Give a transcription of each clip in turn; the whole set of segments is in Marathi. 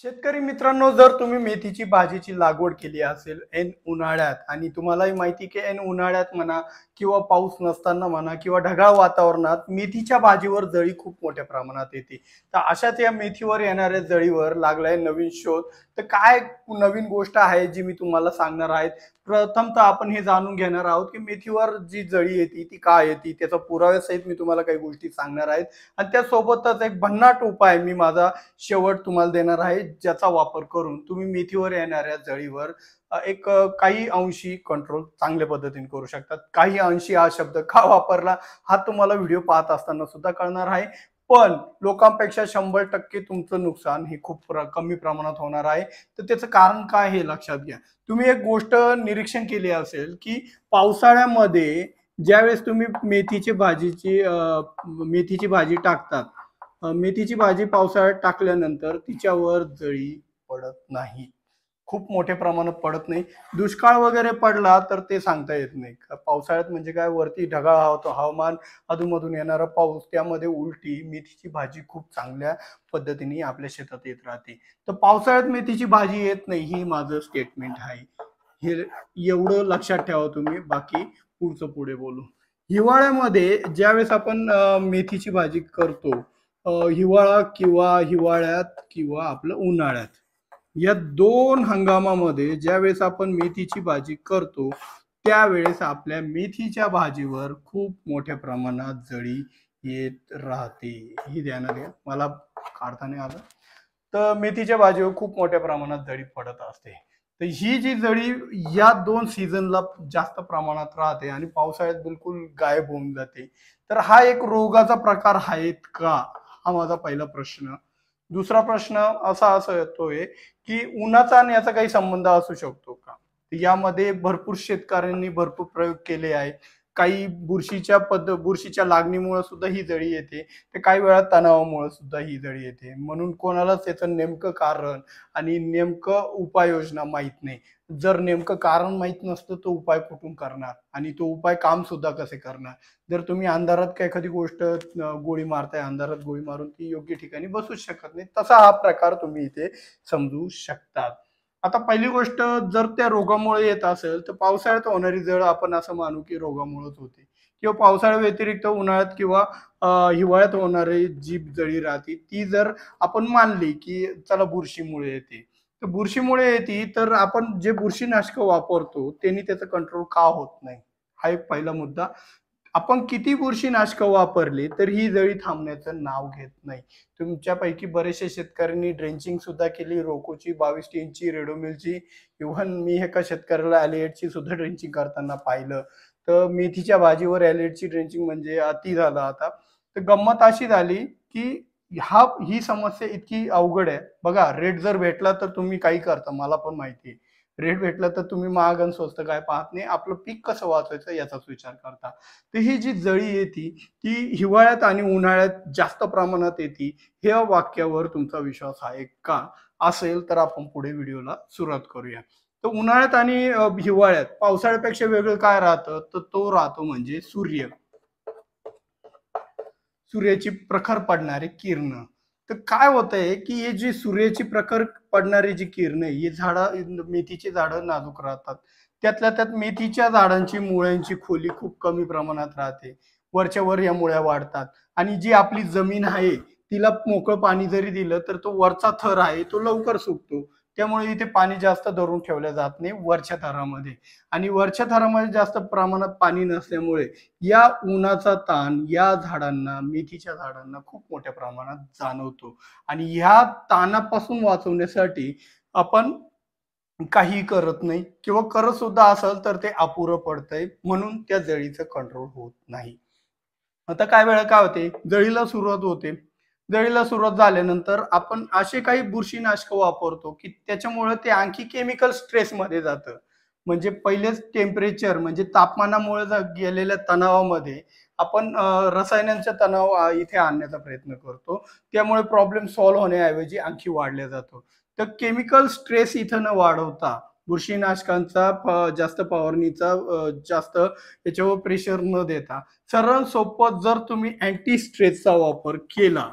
शेतकरी मित्रांनो जर तुम्ही मेथीची भाजीची लागवड केली असेल एन उन्हाळ्यात आणि तुम्हालाही माहिती की एन उन्हाळ्यात म्हणा किंवा पाऊस नसताना म्हणा किंवा ढगाळ वातावरणात मेथीच्या भाजीवर जळी खूप मोठ्या प्रमाणात येते तर अशाच या मेथीवर येणाऱ्या जळीवर लागलाय नवीन शोध तर काय नवीन गोष्ट आहे जी मी तुम्हाला सांगणार आहे तर आपण हे जाणून घेणार आहोत की मेथीवर जी जळी येते ती काय येते त्याचा पुराव्यासहित मी तुम्हाला काही गोष्टी सांगणार आहेत आणि त्यासोबतच एक भन्नाट उपाय मी माझा शेवट तुम्हाला देणार आहे ज्याचा वापर करून तुम्ही मेथीवर येणाऱ्या जळीवर एक काही अंशी कंट्रोल चांगल्या पद्धतीने करू शकतात काही अंशी हा शब्द का वापरला हा तुम्हाला व्हिडिओ पाहत असताना सुद्धा कळणार आहे पण लोकांपेक्षा शंभर टक्के तुमचं नुकसान हे खूप कमी प्रमाणात होणार आहे तर त्याचं कारण काय हे लक्षात घ्या तुम्ही एक गोष्ट निरीक्षण केली असेल की पावसाळ्यामध्ये ज्यावेळेस तुम्ही मेथीची भाजीची मेथीची भाजी टाकतात मेथीची भाजी पावसाळ्यात टाकल्यानंतर तिच्यावर जळी पडत नाही खूप मोठ्या प्रमाणात पडत नाही दुष्काळ वगैरे पडला तर ते सांगता येत नाही पावसाळ्यात म्हणजे काय वरती ढगाळ होतो हवामान अधूनमधून येणारा पाऊस त्यामध्ये उलटी मेथीची भाजी खूप चांगल्या पद्धतीने आपल्या शेतात येत राहते तर पावसाळ्यात मेथीची भाजी येत नाही ही माझं स्टेटमेंट आहे हे एवढं लक्षात ठेवा तुम्ही बाकी पुढचं पुढे बोलू हिवाळ्यामध्ये ज्यावेळेस आपण मेथीची भाजी करतो हिवाळा किंवा हिवाळ्यात किंवा आपलं उन्हाळ्यात या दोन हंगामामध्ये वेळेस आपण मेथीची भाजी करतो त्यावेळेस आपल्या मेथीच्या भाजीवर खूप मोठ्या प्रमाणात जळी येत राहते ही ध्यानात मला अर्थाने आलं तर मेथीच्या भाजीवर खूप मोठ्या प्रमाणात जळी पडत असते तर ही जी जळी या दोन सीझनला जास्त प्रमाणात राहते आणि पावसाळ्यात बिलकुल गायब होऊन जाते तर हा एक रोगाचा प्रकार आहेत का हा माझा पहिला प्रश्न दुसरा प्रश्न असा असा येतोय की उन्हाचा आणि याचा काही संबंध असू शकतो का यामध्ये भरपूर शेतकऱ्यांनी भरपूर प्रयोग केले आहेत काही बुरशीच्या पद बुरशीच्या लागणीमुळे सुद्धा ही जळी येते तर काही वेळा तणावामुळे सुद्धा ही जळी येते म्हणून कोणालाच याचं नेमकं कारण आणि नेमकं उपाययोजना माहीत नाही जर नेमकं कारण माहीत नसतं तो उपाय कुठून करणार आणि तो उपाय काम सुद्धा कसे करणार जर तुम्ही अंधारात काय एखादी गोष्ट गोळी मारताय अंधारात गोळी मारून ती योग्य ठिकाणी बसूच शकत नाही तसा हा प्रकार तुम्ही इथे समजू शकतात आता पहिली गोष्ट जर त्या रोगामुळे येत असेल तर पावसाळ्यात होणारी जळ आपण असं मानू की रोगामुळेच होते किंवा पावसाळ्या व्यतिरिक्त उन्हाळ्यात किंवा हिवाळ्यात होणारी जी जळी राहते ती जर आपण मानली की चला बुरशीमुळे येते तर बुरशीमुळे येते तर आपण जे बुरशीनाशक वापरतो त्यांनी त्याचा कंट्रोल का होत नाही हा एक पहिला मुद्दा आपण किती बुरशी नाशकं वापरली तर ही जळी थांबण्याचं नाव घेत नाही तुमच्यापैकी बरेचशे शेतकऱ्यांनी ड्रेंचिंग सुद्धा केली रोकोची बावीस टीनची रेडोमिलची इव्हन मी एका शेतकऱ्याला ॲलिएटची सुद्धा ड्रेंचिंग करताना पाहिलं तर मेथीच्या भाजीवर ॲलिएटची ड्रेंचिंग म्हणजे अति झालं आता तर गंमत अशी झाली की हा ही समस्या इतकी अवघड आहे बघा रेट जर भेटला तर तुम्ही काही करता मला पण माहिती आहे रेट भेटला तर तुम्ही महाग आणि स्वस्त काय पाहत नाही आपलं पीक कसं वाचवायचं याचाच विचार करता तर ही जी जळी येते ती हिवाळ्यात आणि उन्हाळ्यात जास्त प्रमाणात येते हे वाक्यावर तुमचा विश्वास आहे का असेल तर आपण पुढे व्हिडिओला सुरुवात करूया तर उन्हाळ्यात आणि हिवाळ्यात पावसाळ्यापेक्षा वेगळं काय राहतं तर तो राहतो म्हणजे सूर्य सूर्याची प्रखर पडणारे किरण तर काय होत आहे की हे जी सूर्याची प्रखर पडणारी जी किरण ही झाडं मेथीची झाडं नाजूक राहतात त्यातल्या त्यात मेथीच्या झाडांची मुळ्यांची खोली खूप कमी प्रमाणात राहते वरच्या वर या मुळ्या वाढतात आणि जी आपली जमीन आहे तिला मोकळं पाणी जरी दिलं तर तो वरचा थर आहे तो लवकर सुकतो त्यामुळे इथे पाणी जास्त धरून ठेवले जात नाही वरच्या थरामध्ये आणि वरच्या थरामध्ये जास्त प्रमाणात पाणी नसल्यामुळे या उन्हाचा ताण या झाडांना मेथीच्या झाडांना खूप मोठ्या प्रमाणात जाणवतो आणि ह्या ताणापासून वाचवण्यासाठी आपण काही करत नाही किंवा करत सुद्धा असेल तर ते अपुरं पडतंय म्हणून त्या जळीचं कंट्रोल होत नाही आता काय वेळा काय होते जळीला सुरुवात होते दळीला सुरुवात झाल्यानंतर आपण असे काही बुरशीनाशक वापरतो की त्याच्यामुळे ते आणखी केमिकल स्ट्रेसमध्ये जातं म्हणजे पहिलेच टेम्परेचर म्हणजे तापमानामुळे गेलेल्या तणावामध्ये आपण रसायनांचा तणाव इथे आणण्याचा प्रयत्न करतो त्यामुळे प्रॉब्लेम सॉल्व्ह होण्याऐवजी आणखी वाढल्या जातो तर केमिकल स्ट्रेस इथं न वाढवता बुरशीनाशकांचा जास्त फवारणीचा जास्त याच्यावर प्रेशर न देता सरळ सोपं जर तुम्ही अँटी स्ट्रेसचा वापर केला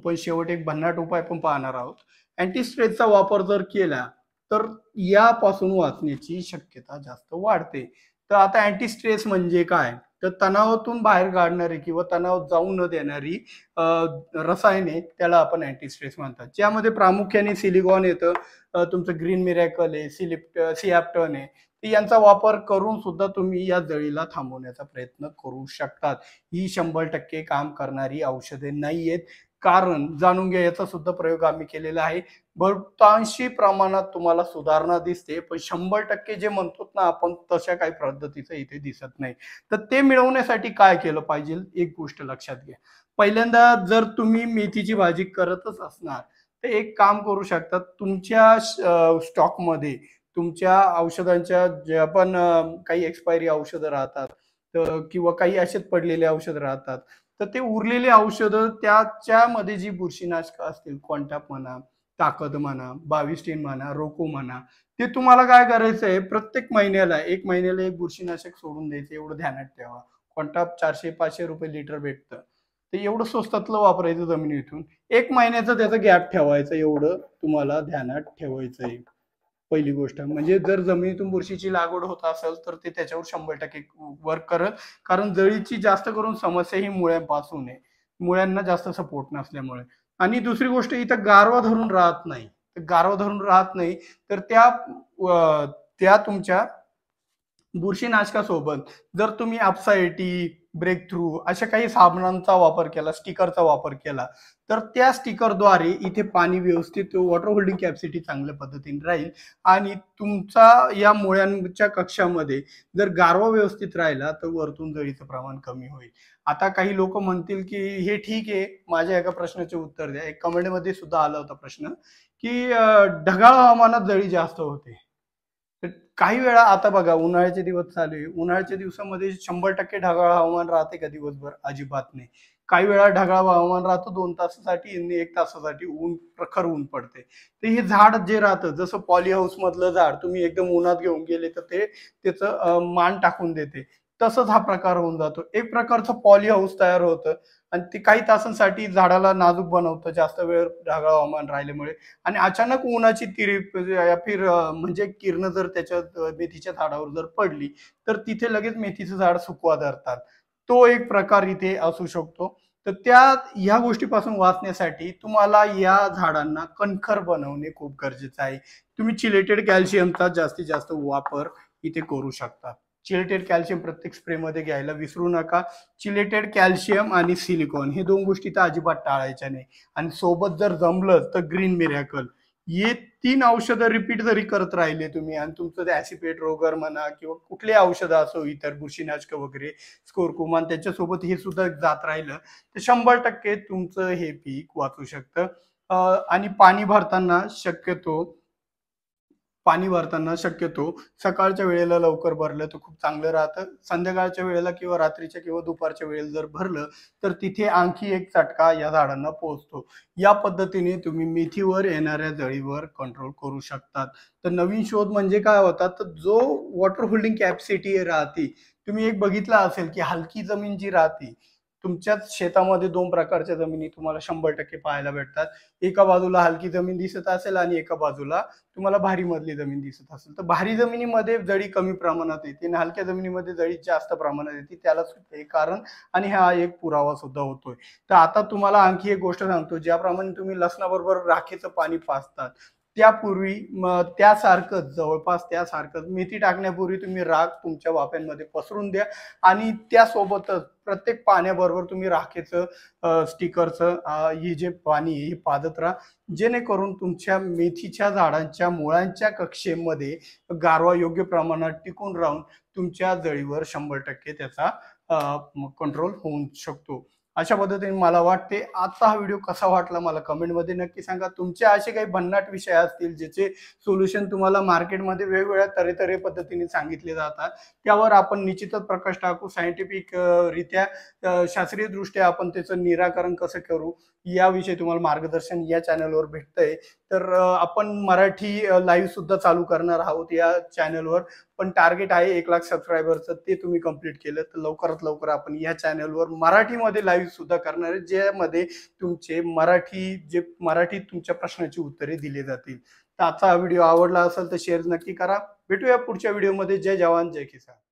आपण शेवट एक भन्नाट उपाय पण पाहणार आहोत अँटीस्ट्रेसचा वापर जर केला तर यापासून वाचण्याची शक्यता जास्त वाढते तर आता अँटीस्ट्रेस म्हणजे काय तर तणावातून बाहेर काढणारी किंवा तणाव जाऊ न देणारी रसायने त्याला आपण अँटीस्ट्रेस म्हणतात ज्यामध्ये प्रामुख्याने सिलिकॉन येतं तुमचं ग्रीन मिरॅकल आहे सिलिप सिॲप्टन आहे यांचा वापर करून सुद्धा तुम्ही या जळीला थांबवण्याचा प्रयत्न करू शकतात ही शंभर टक्के काम करणारी औषधे नाही आहेत कारण जाणून घ्या याचा सुद्धा प्रयोग आम्ही केलेला आहे बहुतांशी प्रमाणात तुम्हाला सुधारणा दिसते पण शंभर टक्के जे म्हणतो ना आपण तशा काही पद्धतीचं इथे दिसत नाही तर ते मिळवण्यासाठी काय केलं पाहिजे एक गोष्ट लक्षात घ्या पहिल्यांदा जर तुम्ही मेथीची भाजी करतच असणार तर एक काम करू शकतात तुमच्या मध्ये तुमच्या औषधांच्या ज्या पण काही एक्सपायरी औषधं राहतात किंवा काही असेच पडलेले औषध राहतात तर ते उरलेले औषधं त्याच्यामध्ये जी बुरशीनाशक असतील क्वांटाप म्हणा ताकद म्हणा बाविस्टीन म्हणा रोको म्हणा ते तुम्हाला काय करायचं आहे प्रत्येक महिन्याला एक महिन्याला एक बुरशीनाशक सोडून द्यायचं एवढं ध्यानात ठेवा क्वांटाप चारशे पाचशे रुपये लिटर भेटतं ते एवढं स्वस्तातलं वापरायचं जमिनीतून एक महिन्याचं त्याचं गॅप ठेवायचं एवढं तुम्हाला ध्यानात ठेवायचं आहे पहिली गोष्ट म्हणजे जर जमिनीतून बुरशीची लागवड होत असेल तर ते त्याच्यावर शंभर टक्के वर्क करत कारण जळीची जास्त करून समस्या ही मुळ्यांपासून आहे मुळ्यांना जास्त सपोर्ट नसल्यामुळे आणि दुसरी गोष्ट इथं गारवा धरून राहत नाही गारवा धरून राहत नाही तर त्या त्या तुमच्या बुरशीनाशकासोबत जर तुम्ही आपसायटी ब्रेक थ्रू अशा काही साबणांचा वापर केला स्टिकरचा वापर केला तर त्या स्टिकरद्वारे इथे पाणी व्यवस्थित वॉटर होल्डिंग कॅपॅसिटी चांगल्या पद्धतीने राहील आणि तुमचा या मुळ्यांच्या कक्षामध्ये जर गारवा व्यवस्थित राहिला तर वरतून जळीचं प्रमाण कमी होईल आता काही लोक म्हणतील की हे ठीक आहे माझ्या एका प्रश्नाचे उत्तर द्या एक कमेंटमध्ये सुद्धा आला होता प्रश्न की ढगाळ हवामानात जळी जास्त होते काही वेळा आता बघा उन्हाळ्याचे दिवस चालू उन्हाळ्याच्या दिवसामध्ये शंभर टक्के ढगाळ हवामान राहते का दिवसभर अजिबात नाही काही वेळा ढगाळ हवामान राहतो दोन तासासाठी एक तासासाठी ऊन प्रखर ऊन पडते ते हे झाड जे राहतं जसं पॉली हाऊस मधलं झाड तुम्ही एकदम उन्हात घेऊन गेले तर ते त्याचं मान टाकून देते तसंच हा प्रकार होऊन जातो एक प्रकारचं पॉली हाऊस तयार होतं आणि ते काही तासांसाठी झाडाला नाजूक बनवतं जास्त वेळ ढगाळ हवामान राहिल्यामुळे आणि अचानक उन्हाची म्हणजे या फिर म्हणजे किरण जर त्याच्या मेथीच्या झाडावर जर पडली तर तिथे लगेच मेथीचं झाड सुकवा धरतात तो एक प्रकार इथे असू शकतो तर त्या ह्या गोष्टीपासून वाचण्यासाठी तुम्हाला या झाडांना कणखर बनवणे खूप गरजेचं आहे तुम्ही चिलेटेड कॅल्शियमचा जास्तीत जास्त वापर इथे करू शकता चिलेटेड कॅल्शियम प्रत्येक स्प्रेमध्ये घ्यायला विसरू नका चिलेटेड कॅल्शियम आणि सिलिकॉन हे दोन गोष्टी तर अजिबात टाळायच्या नाही आणि सोबत जर जमलं तर ग्रीन मिरॅकल हे तीन औषधं रिपीट जरी करत राहिले तुम्ही आणि तुमचं ते ऍसिपेट रोगर म्हणा किंवा कुठले औषधं असो इतर बुरशीनाशक वगैरे स्कोरकुमान त्याच्यासोबत हे सुद्धा जात राहिलं तर शंभर टक्के तुमचं हे पीक वाचू शकतं आणि पाणी भरताना शक्यतो पाणी भरताना शक्यतो सकाळच्या वेळेला लवकर भरलं तर खूप चांगलं राहतं संध्याकाळच्या वेळेला किंवा रात्रीच्या किंवा दुपारच्या वेळेला जर भरलं तर तिथे आणखी एक चटका या झाडांना पोहोचतो या पद्धतीने तुम्ही मेथीवर येणाऱ्या जळीवर कंट्रोल करू शकतात तर नवीन शोध म्हणजे काय होता तर जो वॉटर होल्डिंग कॅपॅसिटी राहते तुम्ही एक बघितला असेल की हलकी जमीन जी राहते तुमच्याच शेतामध्ये दोन प्रकारच्या जमिनी तुम्हाला शंभर टक्के पाहायला भेटतात एका बाजूला हलकी जमीन दिसत असेल आणि एका बाजूला तुम्हाला भारी मधली जमीन दिसत असेल तर भारी जमिनीमध्ये जळी कमी प्रमाणात येते आणि हलक्या जमिनीमध्ये जळी जास्त प्रमाणात येते त्याला एक कारण आणि हा एक पुरावा सुद्धा होतोय तर आता तुम्हाला आणखी एक गोष्ट सांगतो ज्याप्रमाणे तुम्ही लसणाबरोबर राखेचं पाणी पाजतात त्यापूर्वी त्यासारखंच जवळपास त्यासारखंच मेथी टाकण्यापूर्वी तुम्ही राख तुमच्या वाफ्यांमध्ये पसरून द्या आणि त्यासोबतच प्रत्येक पाण्याबरोबर तुम्ही राखेचं स्टिकरचं ही जे पाणी हे पाजत राहा जेणेकरून तुमच्या मेथीच्या झाडांच्या मुळांच्या कक्षेमध्ये गारवा योग्य प्रमाणात टिकून राहून तुमच्या जळीवर शंभर टक्के त्याचा कंट्रोल होऊ शकतो अशा पद्धतीने मला वाटते आजचा हा व्हिडिओ कसा वाटला मला कमेंटमध्ये नक्की सांगा तुमचे असे काही भन्नाट विषय असतील ज्याचे सोल्युशन तुम्हाला मार्केटमध्ये वेगवेगळ्या तर पद्धतीने सांगितले जातात त्यावर आपण निश्चितच प्रकाश टाकू सायंटिफिक रित्या शास्त्रीय दृष्ट्या आपण त्याचं निराकरण कसं करू याविषयी तुम्हाला मार्गदर्शन या चॅनलवर भेटतंय तर आपण मराठी लाईव्ह सुद्धा चालू करणार आहोत या चॅनलवर पण टार्गेट आहे एक लाख सबस्क्रायबरचं ते तुम्ही कंप्लीट केलं तर लवकरात लवकर आपण या चॅनलवर मराठीमध्ये लाईव्ह सुद्धा करणार आहे ज्यामध्ये तुमचे मराठी जे मराठीत तुमच्या प्रश्नाची उत्तरे दिली जातील तर आजचा हा व्हिडिओ आवडला असेल तर शेअर नक्की करा भेटूया पुढच्या व्हिडिओमध्ये जय जवान जय किसान